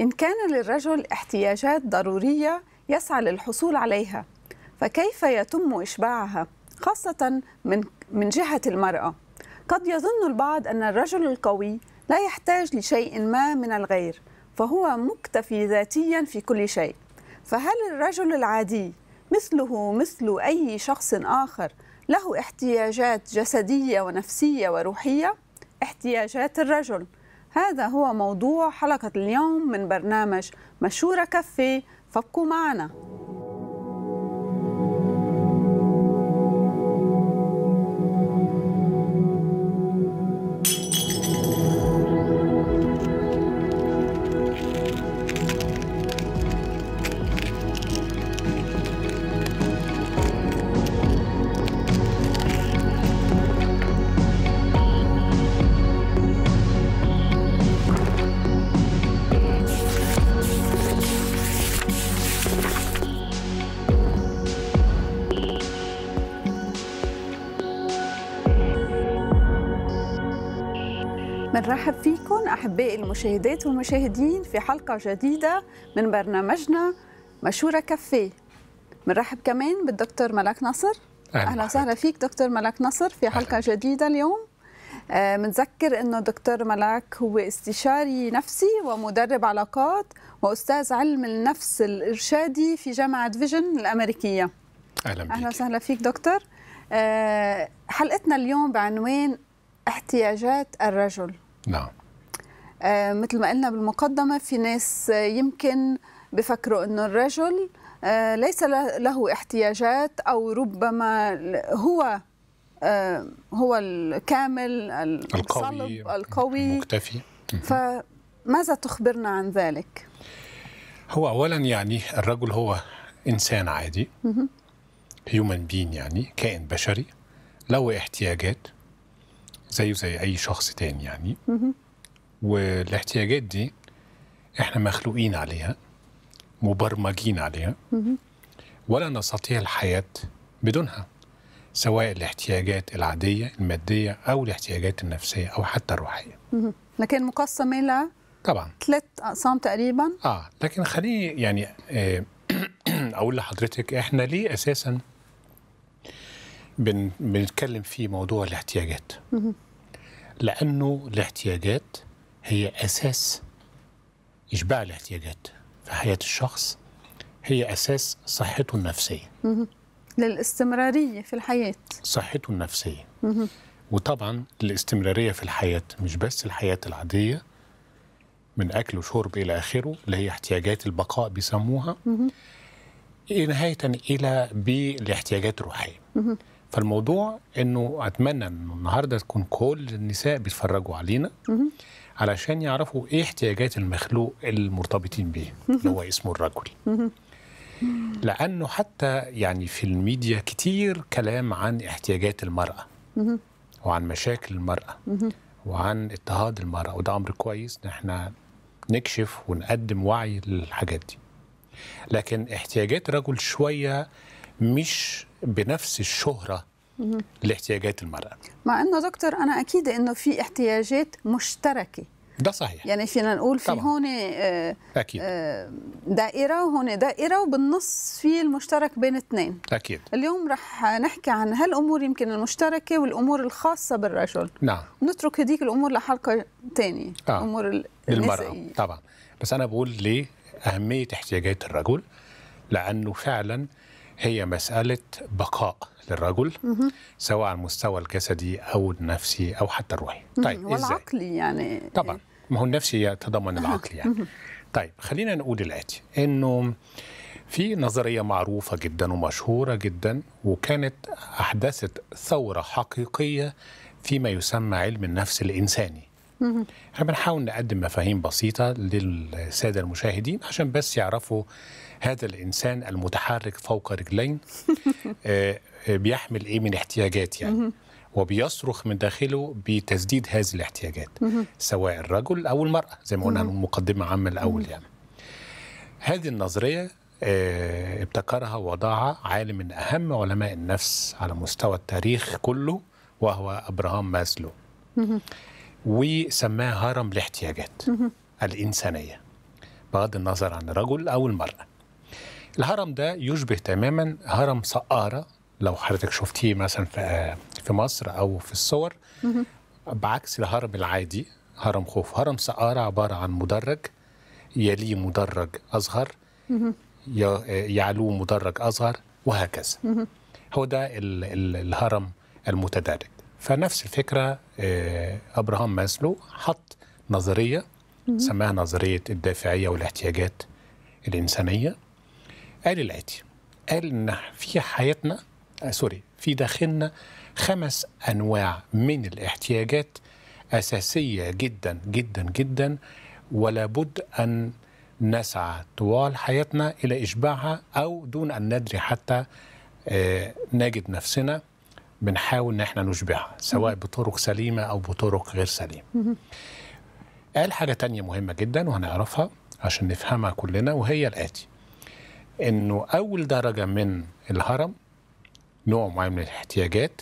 إن كان للرجل احتياجات ضرورية يسعى للحصول عليها فكيف يتم إشباعها خاصة من من جهة المرأة قد يظن البعض أن الرجل القوي لا يحتاج لشيء ما من الغير فهو مكتفي ذاتيا في كل شيء فهل الرجل العادي مثله مثل أي شخص آخر له احتياجات جسدية ونفسية وروحية؟ احتياجات الرجل هذا هو موضوع حلقة اليوم من برنامج مشورة كفي فابقوا معنا نرحب فيكم أحبائي المشاهدات والمشاهدين في حلقة جديدة من برنامجنا مشورة كافيه منرحب كمان بالدكتور ملاك نصر أهلا وسهلا فيك دكتور ملاك نصر في حلقة أهلا. جديدة اليوم آه، منذكر انه دكتور ملاك هو استشاري نفسي ومدرب علاقات واستاذ علم النفس الارشادي في جامعه فيجن الامريكيه اهلا بيك. اهلا وسهلا فيك دكتور آه، حلقتنا اليوم بعنوان احتياجات الرجل نعم آه مثل ما قلنا بالمقدمة في ناس يمكن بفكروا أنه الرجل آه ليس له احتياجات أو ربما هو آه هو الكامل القوي القوي المكتفي فماذا تخبرنا عن ذلك؟ هو أولا يعني الرجل هو إنسان عادي هيومن بين يعني كائن بشري له احتياجات زيه زي اي شخص تاني يعني والاحتياجات دي احنا مخلوقين عليها مبرمجين عليها ولا نستطيع الحياه بدونها سواء الاحتياجات العاديه الماديه او الاحتياجات النفسيه او حتى الروحيه لكن مقسم الى طبعا ثلاث اقسام تقريبا اه لكن خليني يعني آه اقول لحضرتك احنا ليه اساسا بن بنتكلم في موضوع الاحتياجات لانه الاحتياجات هي اساس اشباع الاحتياجات في حياه الشخص هي اساس صحته النفسيه للاستمراريه في الحياه صحته النفسيه وطبعا الاستمراريه في الحياه مش بس الحياه العاديه من اكل وشرب الى اخره اللي هي احتياجات البقاء بيسموها إيه نهايه الى بالاحتياجات الروحيه فالموضوع انه اتمنى انه النهارده تكون كل النساء بيتفرجوا علينا علشان يعرفوا ايه احتياجات المخلوق المرتبطين به اللي هو اسمه الرجل لانه حتى يعني في الميديا كتير كلام عن احتياجات المراه وعن مشاكل المراه وعن اضطهاد المراه وده امر كويس ان احنا نكشف ونقدم وعي للحاجات دي لكن احتياجات الرجل شويه مش بنفس الشهره لاحتياجات المراه مع انه دكتور انا اكيد انه في احتياجات مشتركه ده صحيح يعني فينا نقول في هون آه، اكيد آه، دائره وهون دائره وبالنص في المشترك بين اثنين اكيد اليوم رح نحكي عن هالامور يمكن المشتركه والامور الخاصه بالرجل نعم ونترك هذيك الامور لحلقه ثانيه آه. امور للمراه طبعا بس انا بقول ليه اهميه احتياجات الرجل لانه فعلا هي مسألة بقاء للرجل سواء على المستوى الجسدي أو النفسي أو حتى الروحي طيب والعقلي يعني طبعا إيه؟ ما هو النفسي يتضمن العقل يعني طيب خلينا نقول الآتي إنه في نظرية معروفة جدا ومشهورة جدا وكانت أحدثت ثورة حقيقية فيما يسمى علم النفس الإنساني احنا بنحاول نقدم مفاهيم بسيطة للسادة المشاهدين عشان بس يعرفوا هذا الإنسان المتحرك فوق رجلين آه، آه، بيحمل إيه من احتياجات يعني وبيصرخ من داخله بتسديد هذه الاحتياجات سواء الرجل أو المرأة زي ما قلنا المقدمة عامة الأول يعني هذه النظرية آه، ابتكرها ووضعها عالم من أهم علماء النفس على مستوى التاريخ كله وهو أبراهام ماسلو وسماه هرم الاحتياجات الإنسانية بغض النظر عن الرجل أو المرأة الهرم ده يشبه تماما هرم سقارة لو حضرتك شفتيه مثلا في آه، في مصر أو في الصور بعكس الهرم العادي هرم خوف هرم سقارة عبارة عن مدرج يليه مدرج أصغر آه، يعلوه مدرج أصغر وهكذا هو ده الهرم المتدرج فنفس الفكرة آه، أبراهام ماسلو حط نظرية سماها نظرية الدافعية والاحتياجات الإنسانية قال الآتي قال إن في حياتنا آه، سوري في داخلنا خمس أنواع من الاحتياجات أساسية جدا جدا جدا ولابد أن نسعى طوال حياتنا إلى إشباعها أو دون أن ندري حتى آه، نجد نفسنا بنحاول ان احنا نشبعها سواء بطرق سليمه او بطرق غير سليمه قال حاجه تانية مهمه جدا وهنعرفها عشان نفهمها كلنا وهي الاتي انه اول درجه من الهرم نوع معين من الاحتياجات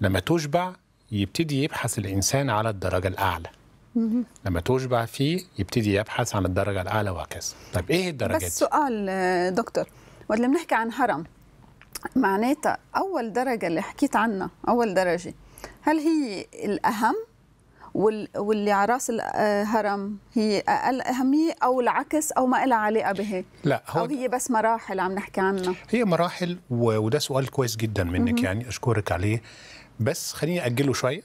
لما تشبع يبتدي يبحث الانسان على الدرجه الاعلى لما تشبع فيه يبتدي يبحث عن الدرجه الاعلى وهكذا طب ايه الدرجات بس سؤال آه، دكتور ولا بنحكي عن هرم معناتها أول درجة اللي حكيت عنها أول درجة هل هي الأهم واللي على راس الهرم آه، هي اقل اهميه او العكس او ما لها علاقه بها لا هو او هي بس مراحل عم نحكي عنها هي مراحل وده سؤال كويس جدا منك م -م. يعني اشكرك عليه بس خليني اجله شويه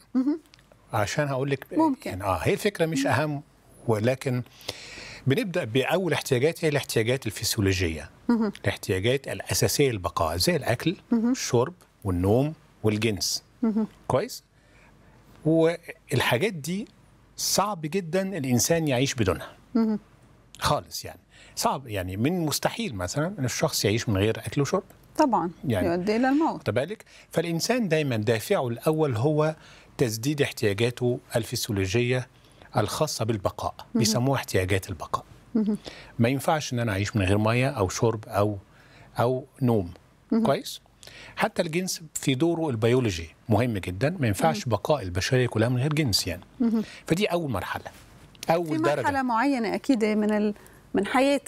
عشان هقول لك ممكن يعني اه هي الفكره مش م اهم ولكن بنبدا باول احتياجات هي الاحتياجات الفسيولوجيه الاحتياجات الاساسيه للبقاء زي الاكل والشرب والنوم والجنس كويس والحاجات دي صعب جدا الانسان يعيش بدونها خالص يعني صعب يعني من مستحيل مثلا ان الشخص يعيش من غير اكل وشرب طبعا يعني يؤدي الى الموت بالك فالانسان دايما دافعه الاول هو تسديد احتياجاته الفسيولوجيه الخاصه بالبقاء بيسموها احتياجات البقاء ما ينفعش ان انا اعيش من غير ميه او شرب او او نوم كويس حتى الجنس في دوره البيولوجي مهم جدا ما ينفعش بقاء البشريه كلها من غير جنس يعني فدي اول مرحله اول في درجه مرحله معينه اكيد من من حياه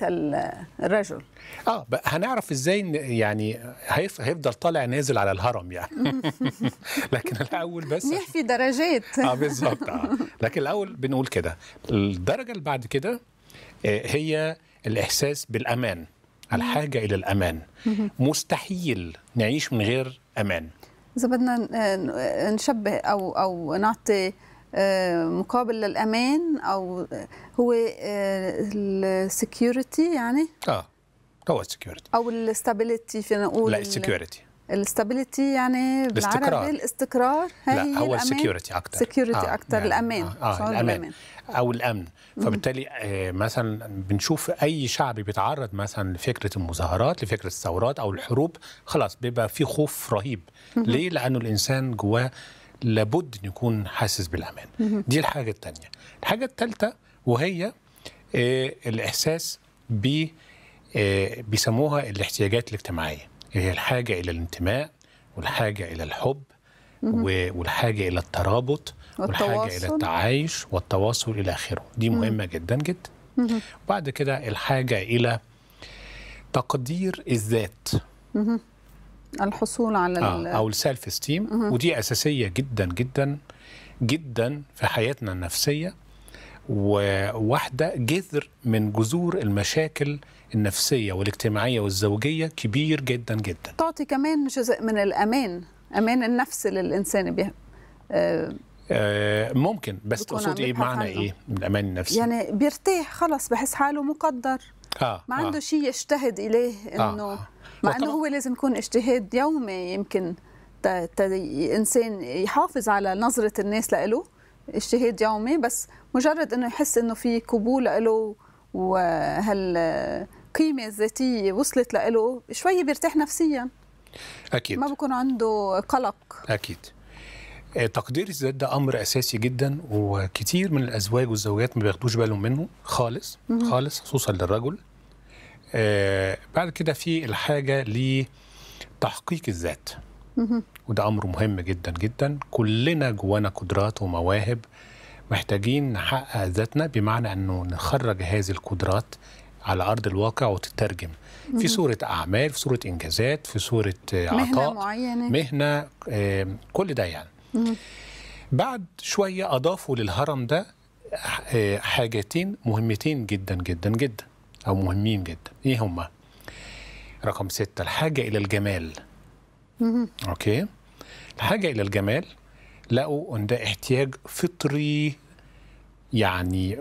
الرجل اه هنعرف ازاي يعني هيفضل طالع نازل على الهرم يعني لكن الاول بس في درجات اه بالظبط اه لكن الاول بنقول كده الدرجه اللي بعد كده آه، هي الاحساس بالامان الحاجه الى الامان مستحيل نعيش من غير امان اذا بدنا نشبه او او نعطي آه، مقابل للامان او هو آه، السكيورتي يعني اه هو السكيورتي او الاستابيليتي فينا نقول لا السكيورتي الاستابيليتي يعني بالعربي الاستقرار هي لا هو السكيورتي اكثر سكيورتي آه اكثر نعم. الامان آه, آه الأمان. او الامن فبالتالي آه، مثلا بنشوف اي شعب بيتعرض مثلا لفكره المظاهرات لفكره الثورات او الحروب خلاص بيبقى في خوف رهيب ليه لانه الانسان جواه لابد ان يكون حاسس بالامان دي الحاجه الثانيه الحاجه الثالثه وهي آه، الاحساس ب آه، بيسموها الاحتياجات الاجتماعيه هي الحاجه الى الانتماء والحاجه الى الحب والحاجه الى الترابط والحاجه الى التعايش والتواصل الى اخره دي مهمه جدا جدا وبعد كده الحاجه الى تقدير الذات الحصول على آه او السيلف استيم ودي اساسيه جدا جدا جدا في حياتنا النفسيه وواحده جذر من جذور المشاكل النفسيه والاجتماعيه والزوجيه كبير جدا جدا تعطي كمان جزء من الامان امان النفس للانسان بها آه،, آه ممكن بس تقصد ايه معنى حاله. ايه الامان النفسي يعني بيرتاح خلاص بحس حاله مقدر آه ما آه. عنده آه. شيء يجتهد اليه آه، انه آه. مع انه هو لازم يكون اجتهاد يومي يمكن تا تا انسان يحافظ على نظره الناس لإله اجتهاد يومي بس مجرد انه يحس انه في قبول له وهالقيمه الذاتيه وصلت له شوي بيرتاح نفسيا اكيد ما بكون عنده قلق اكيد آه، تقدير الذات ده امر اساسي جدا وكتير من الازواج والزوجات ما بياخدوش بالهم منه خالص خالص خصوصا للرجل آه، بعد كده في الحاجه لتحقيق الذات وده امر مهم جدا جدا كلنا جوانا قدرات ومواهب محتاجين نحقق ذاتنا بمعنى انه نخرج هذه القدرات على ارض الواقع وتترجم في صوره اعمال في صوره انجازات في صوره آه، عطاء مهنه معينه مهنه كل ده يعني بعد شويه اضافوا للهرم ده آه، حاجتين مهمتين جدا جدا جدا أو مهمين جدا إيه هما؟ رقم ستة الحاجة إلى الجمال أوكي الحاجة إلى الجمال لقوا أن ده احتياج فطري يعني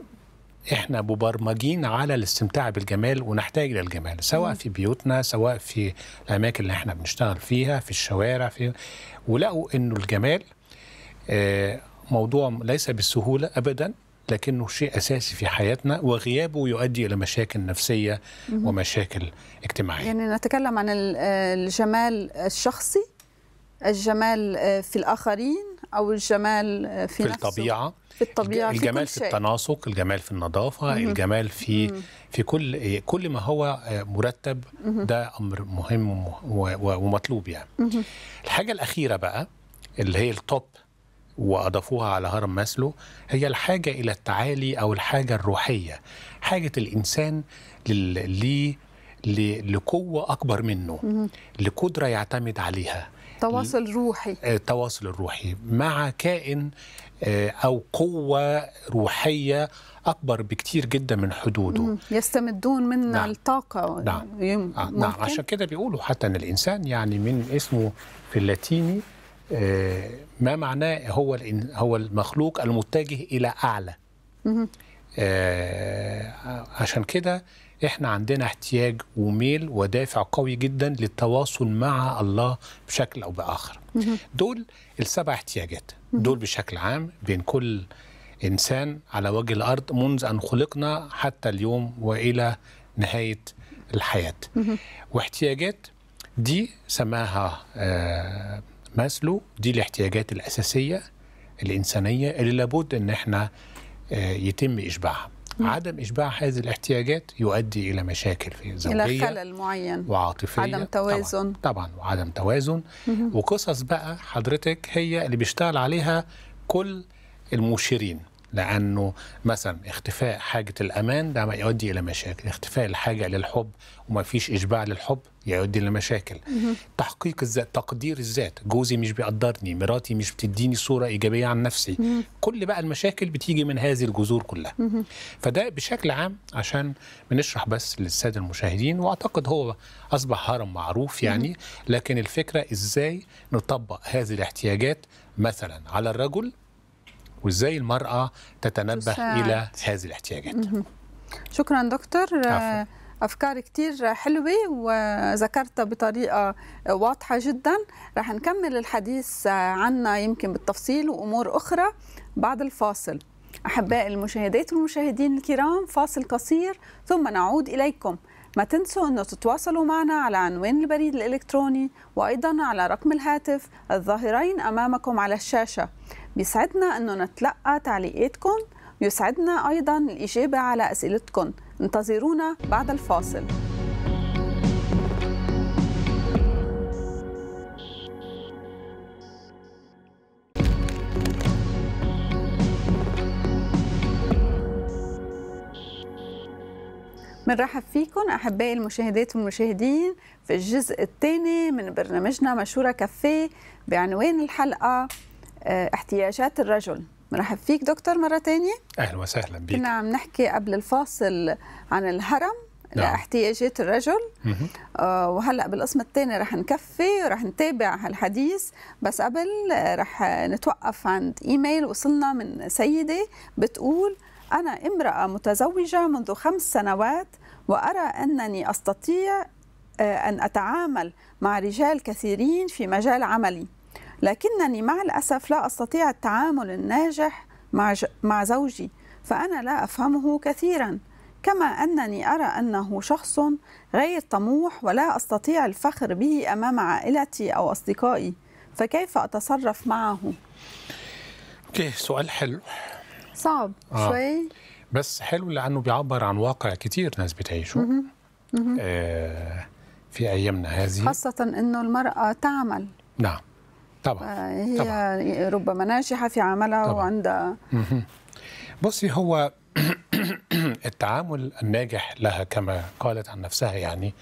احنا مبرمجين على الاستمتاع بالجمال ونحتاج الى الجمال سواء في بيوتنا سواء في الاماكن اللي احنا بنشتغل فيها في الشوارع في ولقوا انه الجمال آه، موضوع ليس بالسهوله ابدا لكنه شيء أساسي في حياتنا وغيابه يؤدي إلى مشاكل نفسية ومشاكل اجتماعية يعني نتكلم عن آه، الجمال الشخصي الجمال آه، في الآخرين أو الجمال آه، في, في نفسه الطبيعة في الطبيعه الجمال في, في التناسق الجمال في النظافه مم. الجمال في مم. في كل كل ما هو مرتب مم. ده امر مهم ومطلوب يعني مم. الحاجه الاخيره بقى اللي هي التوب واضافوها على هرم ماسلو هي الحاجه الى التعالي او الحاجه الروحيه حاجه الانسان لي لقوه اكبر منه لقدره يعتمد عليها تواصل روحي التواصل آه، الروحي مع كائن آه، او قوه روحيه اكبر بكتير جدا من حدوده يستمدون من نعم. الطاقه نعم. آه، نعم عشان كده بيقولوا حتى ان الانسان يعني من اسمه في اللاتيني آه، ما معناه هو هو المخلوق المتجه الى اعلى آه، عشان كده احنا عندنا احتياج وميل ودافع قوي جدا للتواصل مع الله بشكل او باخر دول السبع احتياجات دول بشكل عام بين كل انسان على وجه الارض منذ ان خلقنا حتى اليوم والى نهايه الحياه واحتياجات دي سماها آه ماسلو دي الاحتياجات الأساسية الإنسانية اللي لابد أن احنا آه، يتم إشباعها مم. عدم إشباع هذه الاحتياجات يؤدي إلى مشاكل في زوجية إلى خلل معين وعاطفية عدم توازن طبعا, طبعا وعدم توازن مم. وقصص بقى حضرتك هي اللي بيشتغل عليها كل المشيرين لانه مثلا اختفاء حاجه الامان ده ما يؤدي الى مشاكل اختفاء الحاجه للحب وما فيش اشباع للحب يؤدي لمشاكل تحقيق الذات تقدير الذات جوزي مش بيقدرني مراتي مش بتديني صوره ايجابيه عن نفسي كل بقى المشاكل بتيجي من هذه الجذور كلها فده بشكل عام عشان بنشرح بس للساده المشاهدين واعتقد هو اصبح هرم معروف يعني لكن الفكره ازاي نطبق هذه الاحتياجات مثلا على الرجل وازاي المراه تتنبه تساعد. الى هذه الاحتياجات شكرا دكتور آه، عفو. افكار كتير حلوه وذكرتها بطريقه واضحه جدا رح نكمل الحديث آه، عنها يمكن بالتفصيل وامور اخرى بعد الفاصل احباء المشاهدات والمشاهدين الكرام فاصل قصير ثم نعود اليكم ما تنسوا أن تتواصلوا معنا على عنوان البريد الإلكتروني وأيضا على رقم الهاتف الظاهرين أمامكم على الشاشة بيسعدنا انه نتلقى تعليقاتكم ويسعدنا ايضا الاجابه على اسئلتكم انتظرونا بعد الفاصل بنرحب فيكم احبائي المشاهدات والمشاهدين في الجزء الثاني من برنامجنا مشوره كافيه بعنوان الحلقه آه، احتياجات الرجل مرحب فيك دكتور مرة تانية أهلا وسهلا بك كنا عم نحكي قبل الفاصل عن الهرم نعم. لاحتياجات الرجل آه وهلا بالقسم الثاني رح نكفي ورح نتابع هالحديث بس قبل آه، رح نتوقف عند ايميل وصلنا من سيده بتقول انا امراه متزوجه منذ خمس سنوات وارى انني استطيع آه، ان اتعامل مع رجال كثيرين في مجال عملي لكنني مع الأسف لا أستطيع التعامل الناجح مع, مع زوجي فأنا لا أفهمه كثيرا كما أنني أرى أنه شخص غير طموح ولا أستطيع الفخر به أمام عائلتي أو أصدقائي فكيف أتصرف معه؟ أوكي سؤال حلو صعب آه. شوي بس حلو لأنه بيعبر عن واقع كتير ناس بتعيشه مه. مه. آه في أيامنا هذه خاصة أنه المرأة تعمل نعم طبعا آه، هي طبعا. ربما ناجحه في عملها وعندها بصي هو التعامل الناجح لها كما قالت عن نفسها يعني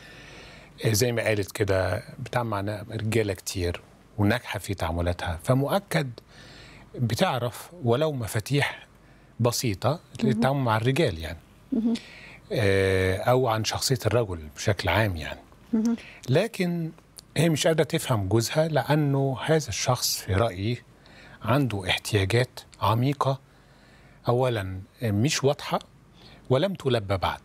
آه، زي ما قالت كده مع رجاله كتير وناجحه في تعاملاتها فمؤكد بتعرف ولو مفاتيح بسيطه للتعامل مع الرجال يعني آه، او عن شخصيه الرجل بشكل عام يعني لكن هي مش قادرة تفهم جوزها لأنه هذا الشخص في رأيي عنده احتياجات عميقة أولا مش واضحة ولم تلبى بعد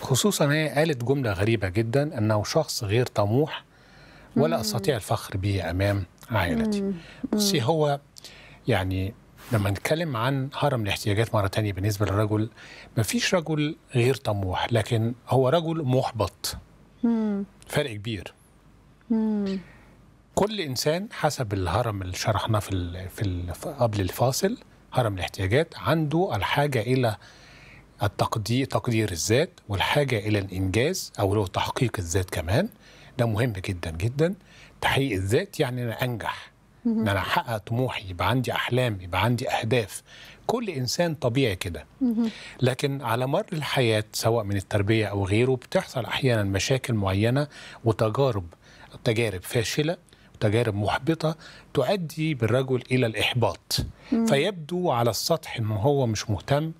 خصوصا هي قالت جملة غريبة جدا أنه شخص غير طموح ولا أستطيع الفخر به أمام عائلتي بصي هو يعني لما نتكلم عن هرم الاحتياجات مرة تانية بالنسبة للرجل مفيش رجل غير طموح لكن هو رجل محبط فرق كبير كل انسان حسب الهرم اللي شرحناه في الـ في الـ قبل الفاصل هرم الاحتياجات عنده الحاجه الى التقدير تقدير الذات والحاجه الى الانجاز او له تحقيق الذات كمان ده مهم جدا جدا تحقيق الذات يعني انا انجح ان انا احقق طموحي يبقى عندي احلام يبقى عندي اهداف كل انسان طبيعي كده لكن على مر الحياه سواء من التربيه او غيره بتحصل احيانا مشاكل معينه وتجارب تجارب فاشله وتجارب محبطه تؤدي بالرجل الى الاحباط مم. فيبدو على السطح ان هو مش مهتم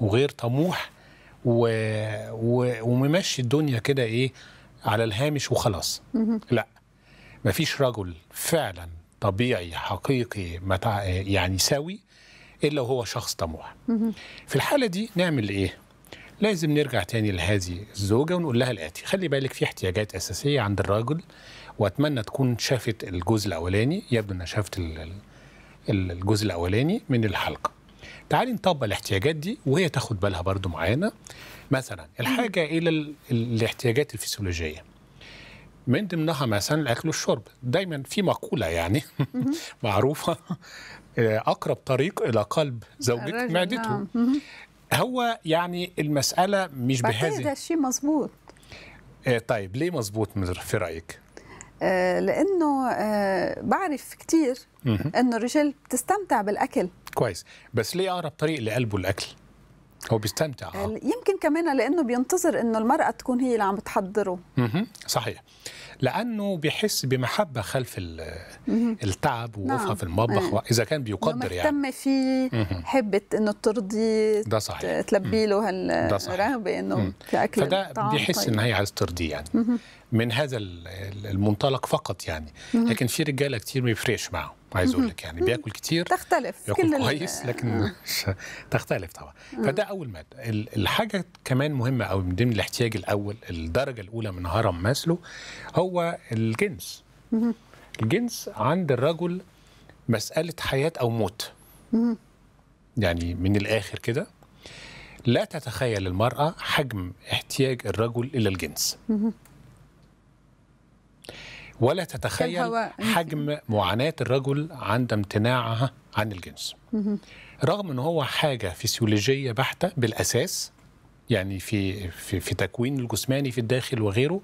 وغير طموح و... و... وممشي الدنيا كده ايه على الهامش وخلاص مم. لا مفيش رجل فعلا طبيعي حقيقي متع... يعني سوي الا وهو شخص طموح مم. في الحاله دي نعمل ايه لازم نرجع تاني لهذه الزوجه ونقول لها الاتي خلي بالك في احتياجات اساسيه عند الرجل واتمنى تكون شافت الجزء الاولاني يبدو انها شافت الجزء الاولاني من الحلقه تعالي نطبق الاحتياجات دي وهي تاخد بالها برضو معانا مثلا الحاجه الى الاحتياجات الفسيولوجيه من ضمنها مثلا الاكل والشرب دايما في مقوله يعني معروفه آه، اقرب طريق الى قلب زوجك معدته نعم. هو يعني المساله مش بهذه ده الشيء مظبوط آه، طيب ليه مظبوط في رايك آه، لانه آه، بعرف كثير انه الرجال بتستمتع بالاكل كويس بس ليه اقرب طريق لقلبه الاكل هو بيستمتع يمكن كمان لانه بينتظر انه المراه تكون هي اللي عم بتحضره صحيح لانه بيحس بمحبه خلف التعب وقوفها نعم. في المطبخ إيه. اذا كان بيقدر يعني مهتم فيه حبه انه ترضي ده صحيح تلبي له هالرغبه انه في اكل فده بيحس طيب. ان هي عايز ترضيه يعني مم. من هذا المنطلق فقط يعني مم. لكن في رجاله كتير ما يفرقش معاهم عايز اقول لك يعني بياكل كتير تختلف بياكل كويس لكن تختلف طبعا فده اول ماده الحاجه كمان مهمه قوي من ضمن الاحتياج الاول الدرجه الاولى من هرم ماسلو هو الجنس الجنس عند الرجل مساله حياه او موت يعني من الاخر كده لا تتخيل المراه حجم احتياج الرجل الى الجنس ولا تتخيل حجم معاناة الرجل عند امتناعها عن الجنس رغم ان هو حاجة فسيولوجية بحتة بالأساس يعني في, في, في تكوين الجسماني في الداخل وغيره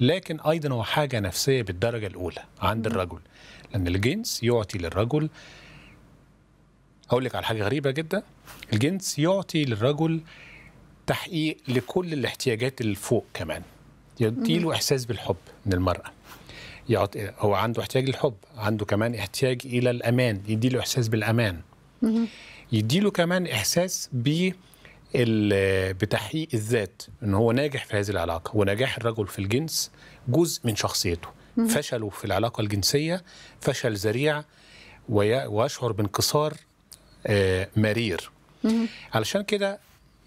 لكن أيضا هو حاجة نفسية بالدرجة الأولى عند الرجل لأن الجنس يعطي للرجل أقول لك على حاجة غريبة جدا الجنس يعطي للرجل تحقيق لكل الاحتياجات اللي فوق كمان يديله إحساس بالحب من المرأة يعط... هو عنده احتياج للحب عنده كمان احتياج الى الامان يديله احساس بالامان يديله كمان احساس ب بتحقيق الذات ان هو ناجح في هذه العلاقه ونجاح الرجل في الجنس جزء من شخصيته فشله في العلاقه الجنسيه فشل ذريع ويشعر بانكسار آه، مرير علشان كده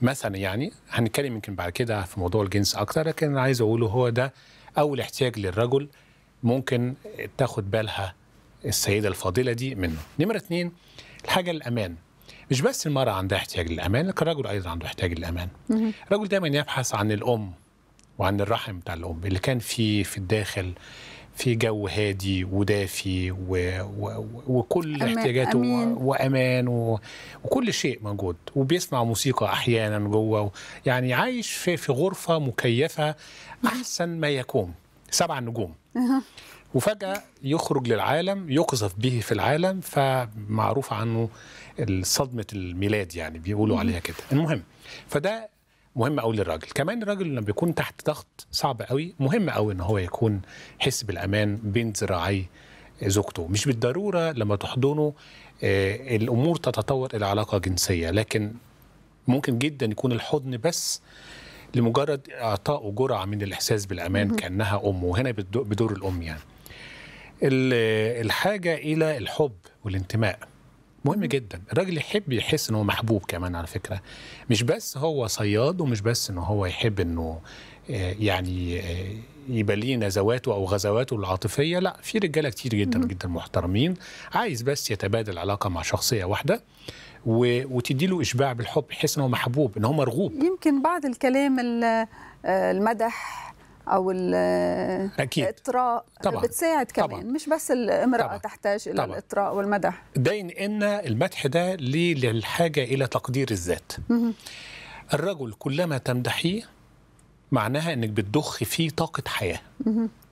مثلا يعني هنتكلم يمكن بعد كده في موضوع الجنس اكتر لكن عايز اقوله هو ده اول احتياج للرجل ممكن تاخد بالها السيده الفاضله دي منه. نمره اثنين الحاجه الامان. مش بس المراه عندها احتياج للامان لكن الرجل ايضا عنده احتياج للامان. الرجل دايما يبحث عن الام وعن الرحم بتاع الام اللي كان في في الداخل في جو هادي ودافي و... و... وكل أمان احتياجاته أمين. و... وامان و... وكل شيء موجود وبيسمع موسيقى احيانا جوه و... يعني عايش في في غرفه مكيفه احسن ما يكون سبع نجوم وفجأة يخرج للعالم يقذف به في العالم فمعروف عنه صدمة الميلاد يعني بيقولوا عليها كده المهم فده مهم قوي للراجل كمان الراجل لما بيكون تحت ضغط صعب قوي مهم قوي ان هو يكون حس بالامان بين ذراعي زوجته مش بالضروره لما تحضنه آه الامور تتطور الى علاقه جنسيه لكن ممكن جدا يكون الحضن بس لمجرد اعطاء جرعه من الاحساس بالامان كانها امه وهنا بدور الام يعني الحاجه الى الحب والانتماء مهم جدا الراجل يحب يحس ان هو محبوب كمان على فكره مش بس هو صياد ومش بس ان هو يحب انه آه، يعني آه، يبقى ليه نزواته او غزواته العاطفيه لا في رجاله كتير جدا جدا محترمين عايز بس يتبادل علاقه مع شخصيه واحده وتدي له اشباع بالحب يحس ان هو محبوب ان هو مرغوب يمكن بعض الكلام آه، المدح او أكيد. الاطراء طبعا. بتساعد كمان طبعا. مش بس الامراه طبعا. تحتاج الى طبعا. الاطراء والمدح دين ان المدح ده للحاجه الى تقدير الذات الرجل كلما تمدحيه معناها انك بتضخ فيه طاقه حياه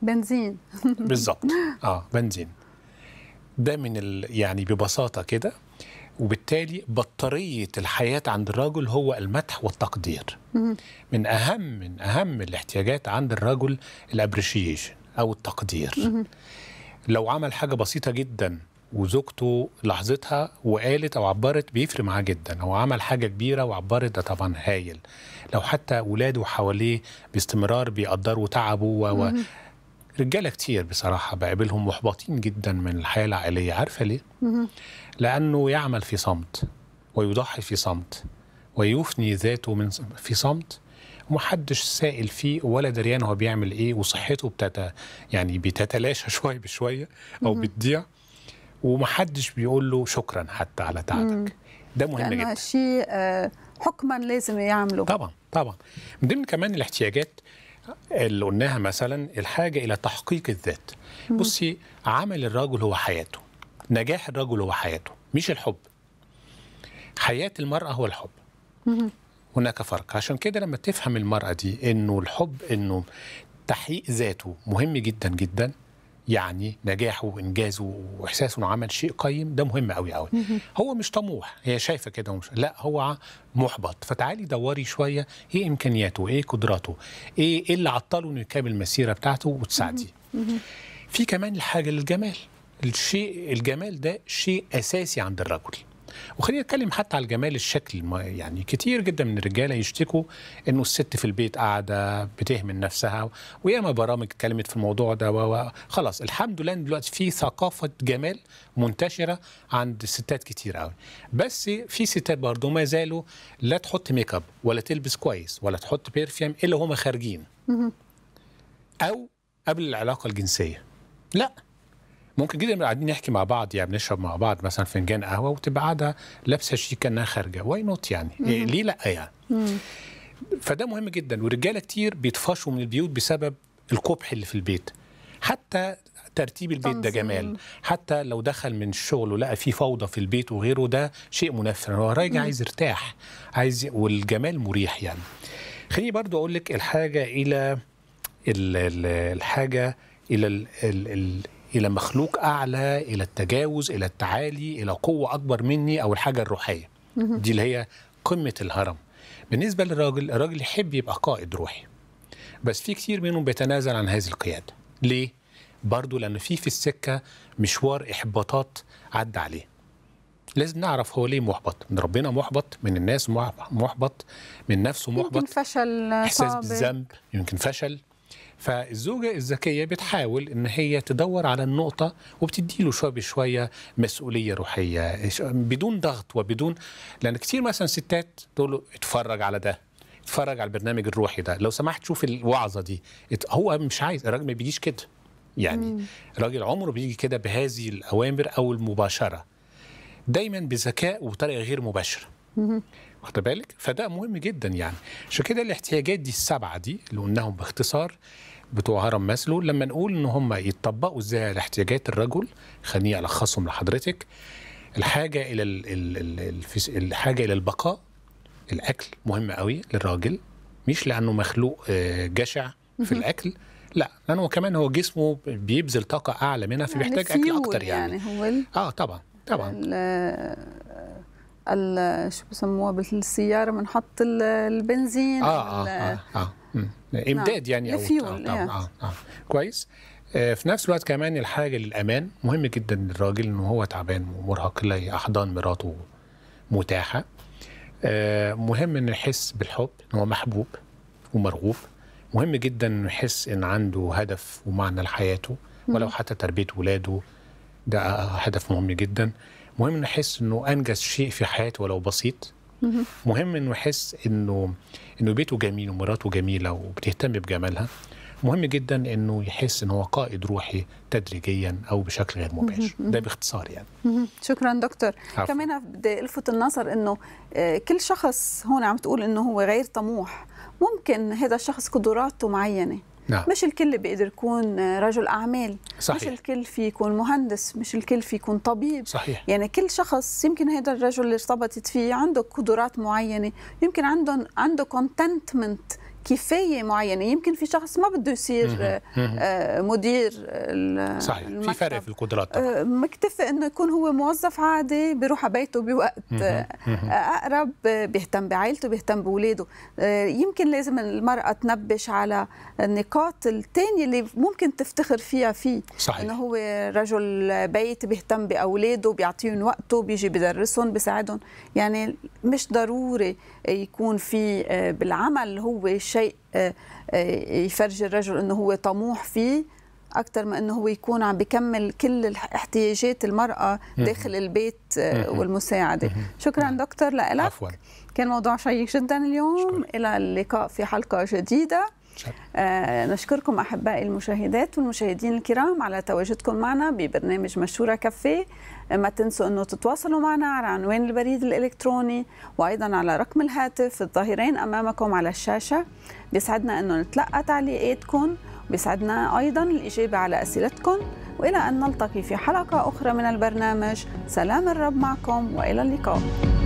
بنزين بالظبط اه بنزين ده من ال... يعني ببساطه كده وبالتالي بطارية الحياة عند الرجل هو المدح والتقدير من أهم من أهم الاحتياجات عند الرجل الابريشيشن أو التقدير لو عمل حاجة بسيطة جدا وزوجته لاحظتها وقالت او عبرت بيفرق معاه جدا هو عمل حاجه كبيره وعبرت ده طبعا هايل لو حتى اولاده حواليه باستمرار بيقدروا تعبه و... رجاله كتير بصراحه بقابلهم محبطين جدا من الحياه العائليه عارفه ليه؟ لانه يعمل في صمت ويضحي في صمت ويفني ذاته من في صمت ومحدش سائل فيه ولا دريان هو بيعمل ايه وصحته بتت يعني بتتلاشى شويه بشويه او بتضيع ومحدش بيقول له شكرا حتى على تعبك ده مهم يعني جدا شيء آه، حكما لازم يعمله طبعا طبعا من ضمن كمان الاحتياجات اللي قلناها مثلا الحاجه الى تحقيق الذات بصي عمل الرجل هو حياته نجاح الرجل هو حياته مش الحب حياه المراه هو الحب هناك فرق عشان كده لما تفهم المرأة دي انه الحب انه تحقيق ذاته مهم جدا جدا يعني نجاحه وانجازه واحساسه انه عمل شيء قيم ده مهم قوي قوي هو مش طموح هي شايفه كده ومش لا هو محبط فتعالي دوري شويه ايه امكانياته ايه قدراته ايه ايه اللي عطله انه يكمل المسيره بتاعته وتساعدي في كمان الحاجه للجمال الشيء الجمال ده شيء اساسي عند الرجل وخلينا نتكلم حتى على الجمال الشكل يعني كتير جدا من الرجاله يشتكوا انه الست في البيت قاعده بتهمل نفسها وياما برامج اتكلمت في الموضوع ده و... خلاص الحمد لله دلوقتي في ثقافه جمال منتشره عند ستات كتير قوي بس في ستات برضه ما زالوا لا تحط ميك اب ولا تلبس كويس ولا تحط بيرفيوم الا هما خارجين او قبل العلاقه الجنسيه لا ممكن جدا نبقى قاعدين نحكي مع بعض يعني بنشرب مع بعض مثلا فنجان قهوه وتبقى لابسه شيك انها خارجه واي نوت يعني مم. إيه، ليه لا يعني مم. فده مهم جدا ورجاله كتير بيطفشوا من البيوت بسبب القبح اللي في البيت حتى ترتيب البيت ده جمال حتى لو دخل من الشغل ولقى في فوضى في البيت وغيره ده شيء منفر هو راجع عايز يرتاح عايز والجمال مريح يعني خليني برضو اقول لك الحاجه الى الحاجه الى الى مخلوق اعلى الى التجاوز الى التعالي الى قوه اكبر مني او الحاجه الروحيه دي اللي هي قمه الهرم بالنسبه للراجل الراجل يحب يبقى قائد روحي بس في كتير منهم بيتنازل عن هذه القياده ليه برضه لان في في السكه مشوار احباطات عدى عليه لازم نعرف هو ليه محبط من ربنا محبط من الناس محبط من نفسه محبط يمكن فشل احساس بالذنب يمكن فشل فالزوجة الذكية بتحاول إن هي تدور على النقطة وبتدي له شوية بشوية مسؤولية روحية بدون ضغط وبدون لأن كتير مثلا ستات تقول له اتفرج على ده اتفرج على البرنامج الروحي ده لو سمحت شوف الوعظة دي هو مش عايز الراجل ما بيجيش كده يعني الراجل عمره بيجي كده بهذه الأوامر أو المباشرة دايما بذكاء وبطريقة غير مباشرة واخد بالك فده مهم جدا يعني عشان كده الاحتياجات دي السبعه دي اللي قلناهم باختصار بتوع هرم ماسلو لما نقول ان هم يتطبقوا ازاي على احتياجات الرجل خليني الخصهم لحضرتك الحاجه الى الـ الـ الـ الحاجه الى البقاء الاكل مهم قوي للراجل مش لانه مخلوق آه، جشع في الاكل لا لانه كمان هو جسمه بيبذل طاقه اعلى منها فبيحتاج يعني اكل اكتر يعني, يعني هو اه طبعا طبعا شو بسموها بالسياره بنحط البنزين آه،, اه اه, آه, آه. امداد يعني الفيول آه, آه, آه, كويس آه، في نفس الوقت كمان الحاجه للامان مهم جدا للراجل ان هو تعبان ومرهق يلاقي احضان مراته متاحه آه، مهم انه يحس بالحب ان هو محبوب ومرغوب مهم جدا انه يحس ان عنده هدف ومعنى لحياته ولو حتى تربيه ولاده ده هدف مهم جدا مهم انه يحس انه انجز شيء في حياته ولو بسيط مهم انه يحس انه انه بيته جميل ومراته جميله وبتهتم بجمالها مهم جدا انه يحس ان هو قائد روحي تدريجيا او بشكل غير مباشر ده باختصار يعني شكرا دكتور عفو. كمان بدي الفت النظر انه آه، كل شخص هون عم تقول انه هو غير طموح ممكن هذا الشخص قدراته معينه نعم. مش الكل بيقدر يكون رجل اعمال صحيح. مش الكل في يكون مهندس مش الكل في يكون طبيب صحيح. يعني كل شخص يمكن هذا الرجل اللي ارتبطت فيه عنده قدرات معينه يمكن عنده عنده كونتنتمنت كفايه معينه يمكن في شخص ما بده يصير آه، مدير صحيح في فرق في القدرات طبعا آه، مكتفي انه يكون هو موظف عادي بيروح على بيته بوقت آه، اقرب بيهتم بعائلته بيهتم باولاده يمكن لازم المراه تنبش على النقاط الثانيه اللي ممكن تفتخر فيها فيه صحيح. انه هو رجل بيت بيهتم باولاده بيعطيهم وقته بيجي بدرسهم بيساعدهم يعني مش ضروري يكون في بالعمل هو شيء آه، آه، يفرجي الرجل انه هو طموح فيه اكثر ما انه هو يكون عم بكمل كل احتياجات المراه داخل البيت آه، والمساعده شكرا دكتور لك عفوا كان موضوع شيق جدا اليوم شكرا. الى اللقاء في حلقه جديده آه نشكركم أحبائي المشاهدات والمشاهدين الكرام على تواجدكم معنا ببرنامج مشورة كافيه ما تنسوا أنه تتواصلوا معنا على عنوان البريد الإلكتروني وأيضا على رقم الهاتف الظاهرين أمامكم على الشاشة بيسعدنا أنه نتلقى تعليقاتكم بيسعدنا أيضا الإجابة على أسئلتكم وإلى أن نلتقي في حلقة أخرى من البرنامج سلام الرب معكم وإلى اللقاء